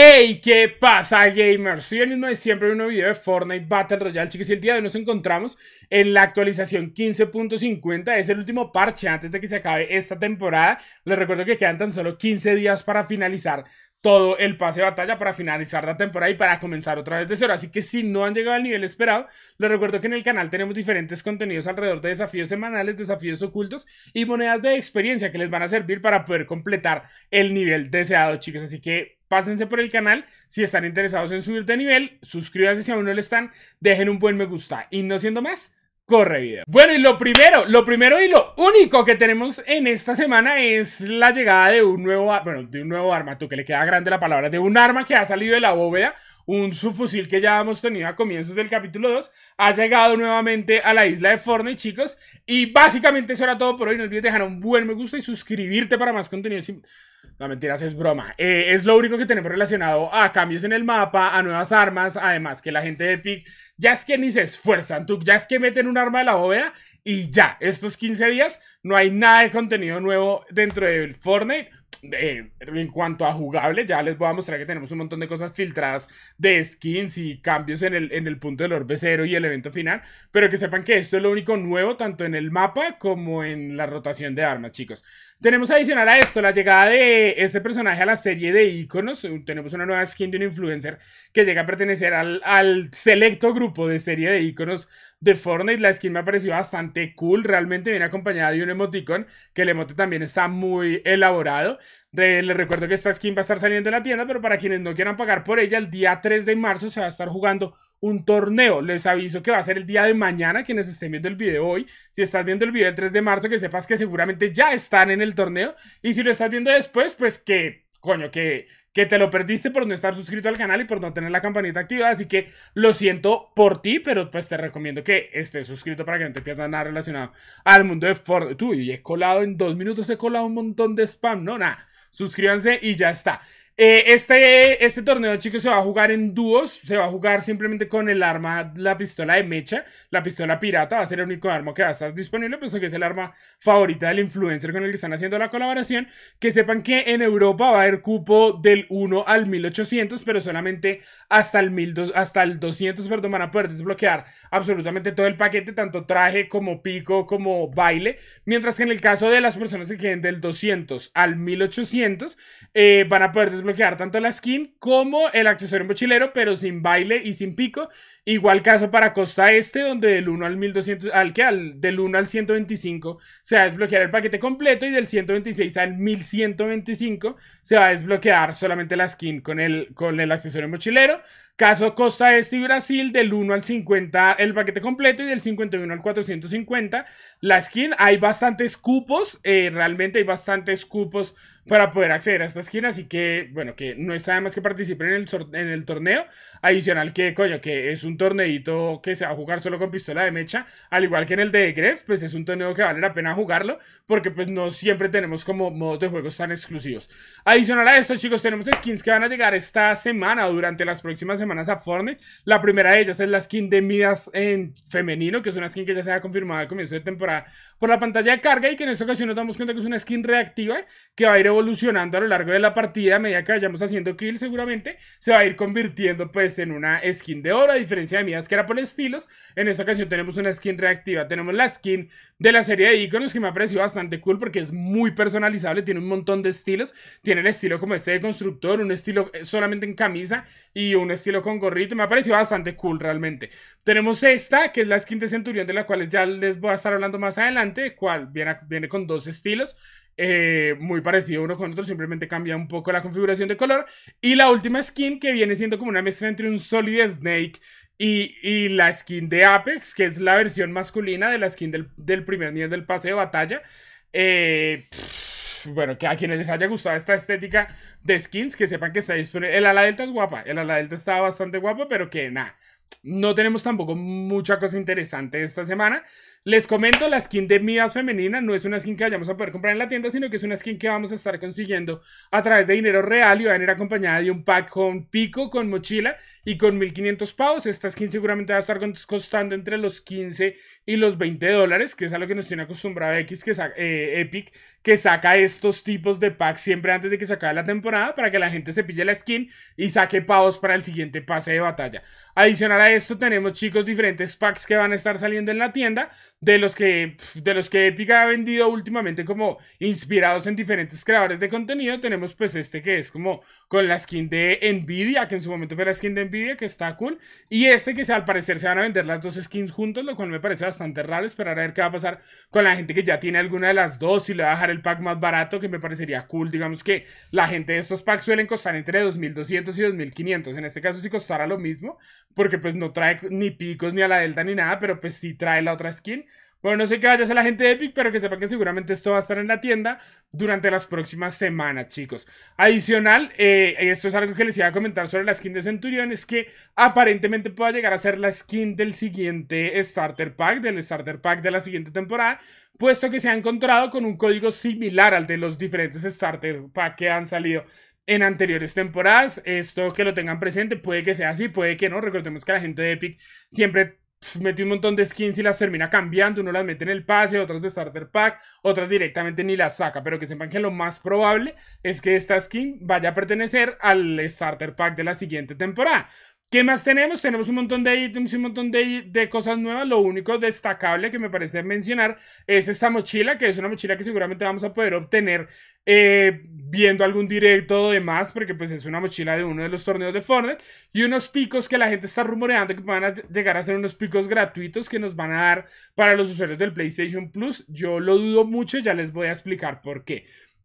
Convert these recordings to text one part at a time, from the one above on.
¡Hey! ¿Qué pasa, gamers? Soy el mismo de siempre un nuevo video de Fortnite Battle Royale, chicos. Y el día de hoy nos encontramos en la actualización 15.50. Es el último parche antes de que se acabe esta temporada. Les recuerdo que quedan tan solo 15 días para finalizar todo el pase de batalla para finalizar la temporada y para comenzar otra vez de cero. Así que si no han llegado al nivel esperado, les recuerdo que en el canal tenemos diferentes contenidos alrededor de desafíos semanales, desafíos ocultos y monedas de experiencia que les van a servir para poder completar el nivel deseado, chicos. Así que pásense por el canal. Si están interesados en subir de nivel, suscríbanse si aún no lo están, dejen un buen me gusta. Y no siendo más, corre video. Bueno, y lo primero, lo primero y lo único que tenemos en esta semana es la llegada de un nuevo, bueno, de un nuevo arma, tú que le queda grande la palabra, de un arma que ha salido de la bóveda, un subfusil que ya hemos tenido a comienzos del capítulo 2, ha llegado nuevamente a la isla de Fortnite, chicos, y básicamente eso era todo por hoy, no olvides dejar un buen me gusta y suscribirte para más contenido la mentira es broma. Eh, es lo único que tenemos relacionado a cambios en el mapa, a nuevas armas. Además, que la gente de Epic ya es que ni se esfuerzan. Tú ya es que meten un arma de la bóveda y ya. Estos 15 días no hay nada de contenido nuevo dentro del Fortnite eh, en cuanto a jugable, ya les voy a mostrar que tenemos un montón de cosas filtradas de skins y cambios en el, en el punto del orbe cero y el evento final. Pero que sepan que esto es lo único nuevo, tanto en el mapa como en la rotación de armas, chicos. Tenemos adicionar a esto la llegada de este personaje a la serie de iconos. Tenemos una nueva skin de un influencer que llega a pertenecer al, al selecto grupo de serie de iconos de Fortnite. La skin me pareció bastante cool. Realmente viene acompañada de un emoticon, que el emote también está muy elaborado. les recuerdo que esta skin va a estar saliendo en la tienda, pero para quienes no quieran pagar por ella, el día 3 de marzo se va a estar jugando un torneo. Les aviso que va a ser el día de mañana, quienes estén viendo el video hoy. Si estás viendo el video el 3 de marzo, que sepas que seguramente ya están en el torneo. Y si lo estás viendo después, pues que coño, que que te lo perdiste por no estar suscrito al canal y por no tener la campanita activada. Así que lo siento por ti, pero pues te recomiendo que estés suscrito para que no te pierdas nada relacionado al mundo de Fortnite. y he colado en dos minutos, he colado un montón de spam, no, nada. Suscríbanse y ya está. Eh, este, este torneo, chicos, se va a jugar en dúos. Se va a jugar simplemente con el arma, la pistola de mecha. La pistola pirata va a ser el único arma que va a estar disponible, puesto que es el arma favorita del influencer con el que están haciendo la colaboración. Que sepan que en Europa va a haber cupo del 1 al 1800, pero solamente hasta el, hasta el 200 perdón, van a poder desbloquear absolutamente todo el paquete, tanto traje como pico como baile. Mientras que en el caso de las personas que queden del 200 al 1800, eh, van a poder desbloquear tanto la skin como el accesorio mochilero, pero sin baile y sin pico. Igual caso para Costa Este, donde del 1 al 1200, al que al del 1 al 125 se va a desbloquear el paquete completo y del 126 al 1125 se va a desbloquear solamente la skin con el, con el accesorio mochilero. Caso Costa Este y Brasil, del 1 al 50 el paquete completo y del 51 al 450 la skin. Hay bastantes cupos, eh, realmente hay bastantes cupos para poder acceder a esta skin, Así que, bueno, que no está de más que participen en el, en el torneo. Adicional que, coño, que es un torneito que se va a jugar solo con pistola de mecha, al igual que en el de Gref, pues es un torneo que vale la pena jugarlo, porque pues no siempre tenemos como modos de juegos tan exclusivos. Adicional a esto, chicos, tenemos skins que van a llegar esta semana o durante las próximas semanas a Fortnite. La primera de ellas es la skin de Midas en femenino, que es una skin que ya se ha confirmado al comienzo de temporada por la pantalla de carga y que en esta ocasión nos damos cuenta que es una skin reactiva que va a ir evolucionando a lo largo de la partida, a medida que vayamos haciendo kill, seguramente se va a ir convirtiendo pues en una skin de oro, a diferencia de mías que era por estilos. En esta ocasión tenemos una skin reactiva, tenemos la skin de la serie de iconos que me ha parecido bastante cool porque es muy personalizable, tiene un montón de estilos, tiene el estilo como este de constructor, un estilo eh, solamente en camisa y un estilo con gorrito, me ha parecido bastante cool realmente. Tenemos esta, que es la skin de centurión de la cual ya les voy a estar hablando más adelante, cual viene, viene con dos estilos. Eh, muy parecido uno con otro, simplemente cambia un poco la configuración de color. Y la última skin que viene siendo como una mezcla entre un Solid Snake y, y la skin de Apex, que es la versión masculina de la skin del, primer nivel del pase de batalla. Eh, bueno, que a quienes les haya gustado esta estética de skins, que sepan que está disponible. El ala delta es guapa, el ala delta está bastante guapa, pero que nada no tenemos tampoco mucha cosa interesante esta semana. Les comento, la skin de Midas femenina no es una skin que vayamos a poder comprar en la tienda, sino que es una skin que vamos a estar consiguiendo a través de dinero real y va a venir acompañada de un pack con pico, con mochila y con 1500 pavos. Esta skin seguramente va a estar costando entre los 15 y los 20 dólares, que es a lo que nos tiene acostumbrado X, que eh, Epic, que saca estos tipos de packs siempre antes de que se acabe la temporada para que la gente se pille la skin y saque pavos para el siguiente pase de batalla. Adicional esto tenemos chicos diferentes packs que van a estar saliendo en la tienda, de los que, de los que Epic ha vendido últimamente como inspirados en diferentes creadores de contenido. Tenemos pues este que es como con la skin de Nvidia, que en su momento fue la skin de Nvidia, que está cool. Y este que al parecer se van a vender las dos skins juntos, lo cual me parece bastante raro. Esperar a ver qué va a pasar con la gente que ya tiene alguna de las dos y le va a dejar el pack más barato, que me parecería cool. Digamos que la gente de estos packs suelen costar entre 2.200 y 2.500. En este caso si costará lo mismo, porque pues pues no trae ni picos ni a la Delta ni nada, pero pues sí trae la otra skin. Bueno, no sé qué vaya a hacer la gente de Epic, pero que sepan que seguramente esto va a estar en la tienda durante las próximas semanas, chicos. Adicional, eh, esto es algo que les iba a comentar sobre la skin de Centurión, es que aparentemente pueda llegar a ser la skin del siguiente Starter Pack, del Starter Pack de la siguiente temporada, puesto que se ha encontrado con un código similar al de los diferentes Starter Pack que han salido en anteriores temporadas. Esto que lo tengan presente, puede que sea así, puede que no. Recordemos que la gente de Epic siempre mete un montón de skins y las termina cambiando. Uno las mete en el pase, otras de Starter Pack, otras directamente ni las saca. Pero que sepan que lo más probable es que esta skin vaya a pertenecer al Starter Pack de la siguiente temporada. ¿Qué más tenemos? Tenemos un montón de ítems un montón de, cosas nuevas. Lo único destacable que me parece mencionar es esta mochila, que es una mochila que seguramente vamos a poder obtener eh, viendo algún directo o demás, porque pues es una mochila de uno de los torneos de Fortnite. Y unos picos que la gente está rumoreando que van a llegar a ser unos picos gratuitos que nos van a dar para los usuarios del PlayStation Plus. Yo lo dudo mucho, ya les voy a explicar por qué.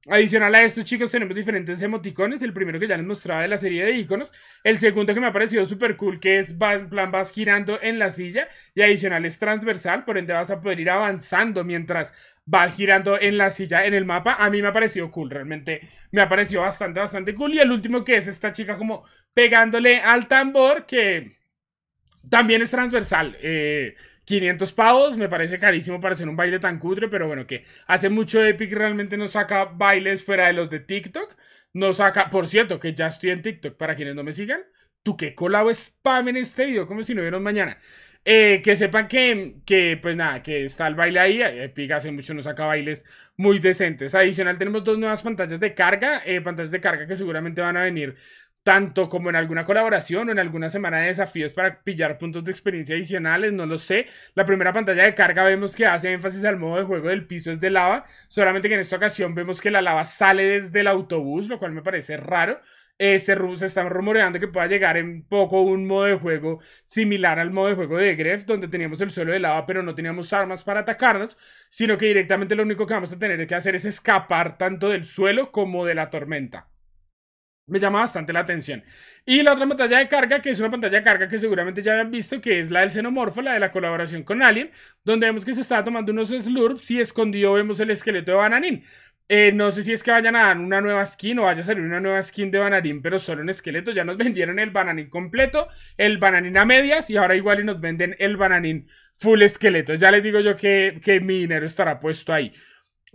Adicional a esto, chicos, tenemos diferentes emoticones. El primero que ya les mostraba de la serie de iconos. El segundo que me ha parecido súper cool, que es plan vas girando en la silla. Y adicional es transversal, por ende vas a poder ir avanzando mientras vas girando en la silla en el mapa. A mí me ha parecido cool, realmente me ha parecido bastante, bastante cool. Y el último que es esta chica como pegándole al tambor, que también es transversal. Eh, 500 pavos me parece carísimo para hacer un baile tan cutre, pero bueno, que hace mucho Epic realmente no saca bailes fuera de los de TikTok. No saca, por cierto, que ya estoy en TikTok para quienes no me sigan. tú que colado spam en este video, como si no vieron mañana. Eh, que sepan que, que, pues nada, que está el baile ahí. Epic hace mucho no saca bailes muy decentes. Adicional, tenemos dos nuevas pantallas de carga. Eh, pantallas de carga que seguramente van a venir tanto como en alguna colaboración o en alguna semana de desafíos para pillar puntos de experiencia adicionales, no lo sé. La primera pantalla de carga vemos que hace énfasis al modo de juego del piso es de lava, solamente que en esta ocasión vemos que la lava sale desde el autobús, lo cual me parece raro. Ese se, está están rumoreando que pueda llegar en poco un modo de juego similar al modo de juego de Gref, donde teníamos el suelo de lava, pero no teníamos armas para atacarnos, sino que directamente lo único que vamos a tener que hacer es escapar tanto del suelo como de la tormenta me llama bastante la atención. Y la otra pantalla de carga, que es una pantalla de carga que seguramente ya habían visto, que es la del xenomorfo, la de la colaboración con Alien, donde vemos que se está tomando unos slurps y escondido vemos el esqueleto de Bananín. Eh, no sé si es que vayan a dar una nueva skin o vaya a salir una nueva skin de Bananín, pero solo un esqueleto. Ya nos vendieron el Bananín completo, el Bananín a medias y ahora igual y nos venden el Bananín full esqueleto. Ya les digo yo que, que mi dinero estará puesto ahí.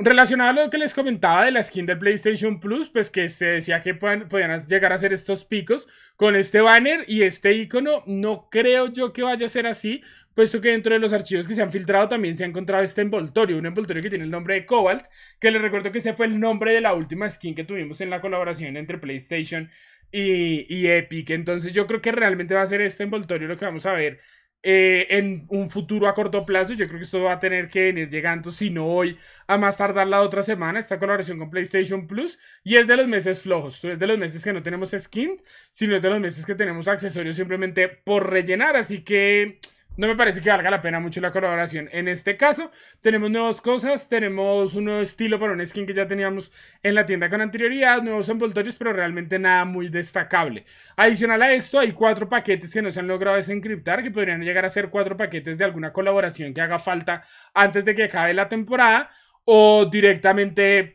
Relacionado a lo que les comentaba de la skin de PlayStation Plus, pues que se decía que podían llegar a hacer estos picos con este banner y este icono, no creo yo que vaya a ser así, puesto que dentro de los archivos que se han filtrado también se ha encontrado este envoltorio, un envoltorio que tiene el nombre de Cobalt, que les recuerdo que ese fue el nombre de la última skin que tuvimos en la colaboración entre PlayStation y Epic, entonces yo creo que realmente va a ser este envoltorio lo que vamos a ver eh, en un futuro a corto plazo. Yo creo que esto va a tener que venir llegando, si no hoy, a más tardar la otra semana, esta colaboración con PlayStation Plus. Y es de los meses flojos, es de los meses que no tenemos skin, sino es de los meses que tenemos accesorios simplemente por rellenar. Así que no me parece que valga la pena mucho la colaboración. En este caso, tenemos nuevas cosas, tenemos un nuevo estilo para un skin que ya teníamos en la tienda con anterioridad, nuevos envoltorios, pero realmente nada muy destacable. Adicional a esto, hay cuatro paquetes que no se han logrado desencriptar, que podrían llegar a ser cuatro paquetes de alguna colaboración que haga falta antes de que acabe la temporada o directamente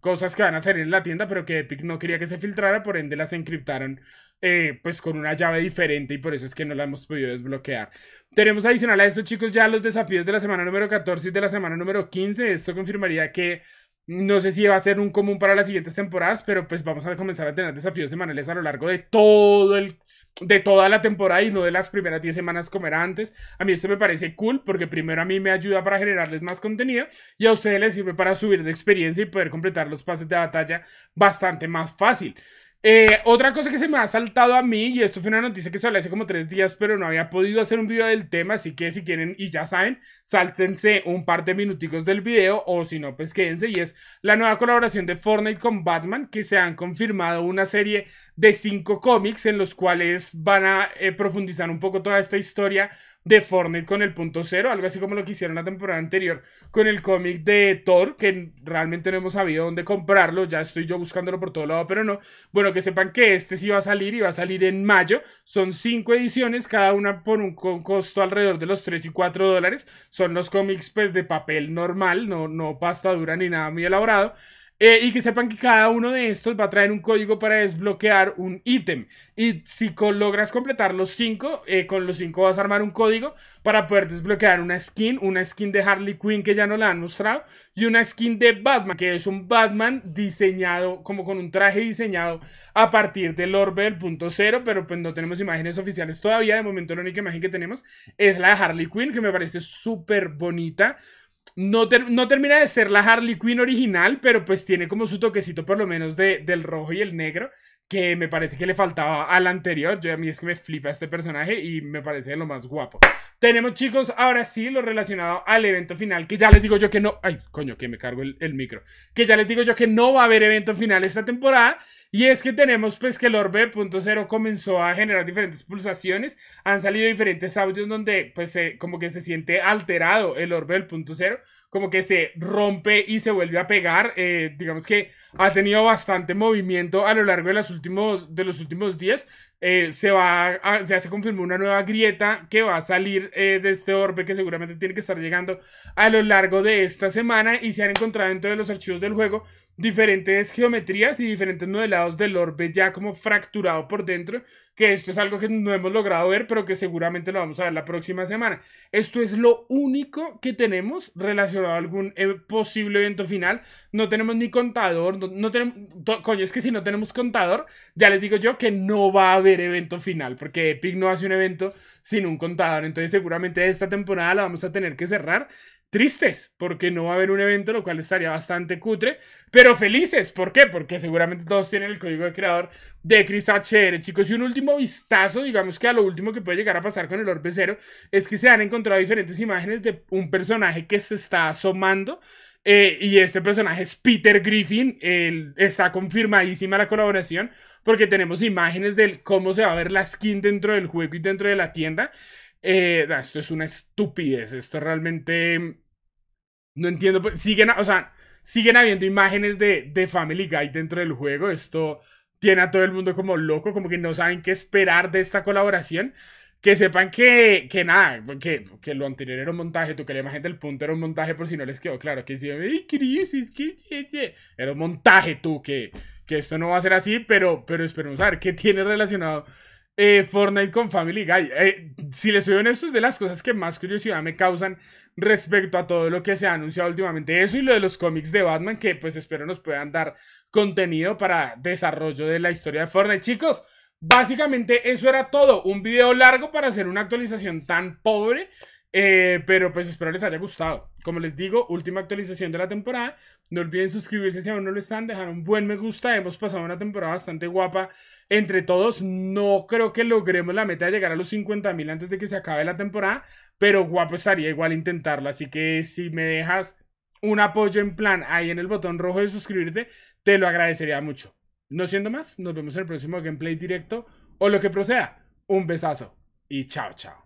cosas que van a salir en la tienda, pero que Epic no quería que se filtrara, por ende las encriptaron eh, pues con una llave diferente y por eso es que no la hemos podido desbloquear. Tenemos adicional a esto, chicos, ya los desafíos de la semana número 14 y de la semana número 15. Esto confirmaría que no sé si va a ser un común para las siguientes temporadas, pero pues vamos a comenzar a tener desafíos semanales a lo largo de todo el de toda la temporada y no de las primeras 10 semanas como era antes. A mí esto me parece cool porque primero a mí me ayuda para generarles más contenido y a ustedes les sirve para subir de experiencia y poder completar los pases de batalla bastante más fácil. Eh, otra cosa que se me ha saltado a mí, y esto fue una noticia que se hace como tres días, pero no había podido hacer un video del tema, así que si quieren y ya saben, sáltense un par de minuticos del video, o si no, pues quédense, y es la nueva colaboración de Fortnite con Batman, que se han confirmado una serie de cinco cómics en los cuales van a eh, profundizar un poco toda esta historia de Fortnite con el punto cero, algo así como lo que hicieron la temporada anterior con el cómic de Thor, que realmente no hemos sabido dónde comprarlo, ya estoy yo buscándolo por todo lado, pero no. Bueno, que sepan que este sí va a salir y va a salir en mayo. Son cinco ediciones, cada una por un costo alrededor de los 3 y 4 dólares. Son los cómics pues de papel normal, no, no pasta dura ni nada muy elaborado. Eh, y que sepan que cada uno de estos va a traer un código para desbloquear un ítem. Y si logras completar los cinco, eh, con los cinco vas a armar un código para poder desbloquear una skin, una skin de Harley Quinn que ya no la han mostrado, y una skin de Batman, que es un Batman diseñado, como con un traje diseñado a partir del orbe del punto cero, pero pues no tenemos imágenes oficiales todavía. De momento la única imagen que tenemos es la de Harley Quinn, que me parece súper bonita no, termina de ser la Harley Quinn original, pero pues tiene como su toquecito por lo menos de del rojo y el negro, que me parece que le faltaba al anterior. Yo a mí es que me flipa este personaje y me parece lo más guapo. Tenemos, chicos, ahora sí lo relacionado al evento final, que ya les digo yo que no... Ay, coño, que me cargo el, micro. Que ya les digo yo que no va a haber evento final esta temporada. Y es que tenemos, pues, que el Cero comenzó a generar diferentes pulsaciones. Han salido diferentes audios donde, pues, como que se siente alterado el Cero como que se rompe y se vuelve a pegar. Eh, digamos que ha tenido bastante movimiento a lo largo de, últimos, de los últimos días. Eh, se va a, se confirmó una nueva grieta que va a salir eh, de este orbe que seguramente tiene que estar llegando a lo largo de esta semana y se han encontrado dentro de los archivos del juego diferentes geometrías y diferentes modelados del orbe ya como fracturado por dentro, que esto es algo que no hemos logrado ver, pero que seguramente lo vamos a ver la próxima semana. Esto es lo único que tenemos relacionado a algún eh, posible evento final. No tenemos ni contador, no, tenemos, coño, es que si no tenemos contador, ya les digo yo que no va a haber evento final, porque Epic no hace un evento sin un contador. Entonces seguramente esta temporada la vamos a tener que cerrar tristes porque no va a haber un evento, lo cual estaría bastante cutre, pero felices. ¿Por qué? Porque seguramente todos tienen el código de creador de Chris HR. Chicos, y un último vistazo, digamos que a lo último que puede llegar a pasar con el Orbe Cero es que se han encontrado diferentes imágenes de un personaje que se está asomando eh, y este personaje es Peter Griffin. Él está confirmadísima la colaboración porque tenemos imágenes de cómo se va a ver la skin dentro del juego y dentro de la tienda. Eh, esto es una estupidez. Esto realmente. Mm, no entiendo. Pues, siguen, o sea, siguen habiendo imágenes de, de Family Guy dentro del juego. Esto tiene a todo el mundo como loco, como que no saben qué esperar de esta colaboración que sepan que, que nada, que, que, lo anterior era un montaje, tú que la imagen del punto era un montaje por si no les quedó claro, que decían, ¡ay, crisis que era un montaje tú, que, que esto no va a ser así, pero, pero esperemos a ver qué tiene relacionado eh, Fortnite con Family Guy. Eh, si les soy honesto, es de las cosas que más curiosidad me causan respecto a todo lo que se ha anunciado últimamente. Eso y lo de los cómics de Batman, que pues espero nos puedan dar contenido para desarrollo de la historia de Fortnite. Chicos, Básicamente eso era todo, un video largo para hacer una actualización tan pobre, eh, pero pues espero les haya gustado. Como les digo, última actualización de la temporada. No olviden suscribirse si aún no lo están, dejar un buen me gusta. Hemos pasado una temporada bastante guapa entre todos. No creo que logremos la meta de llegar a los 50 mil antes de que se acabe la temporada, pero guapo estaría igual intentarlo. Así que si me dejas un apoyo en plan ahí en el botón rojo de suscribirte, te lo agradecería mucho. No siendo más, nos vemos en el próximo gameplay directo o lo que proceda. Un besazo y chao, chao.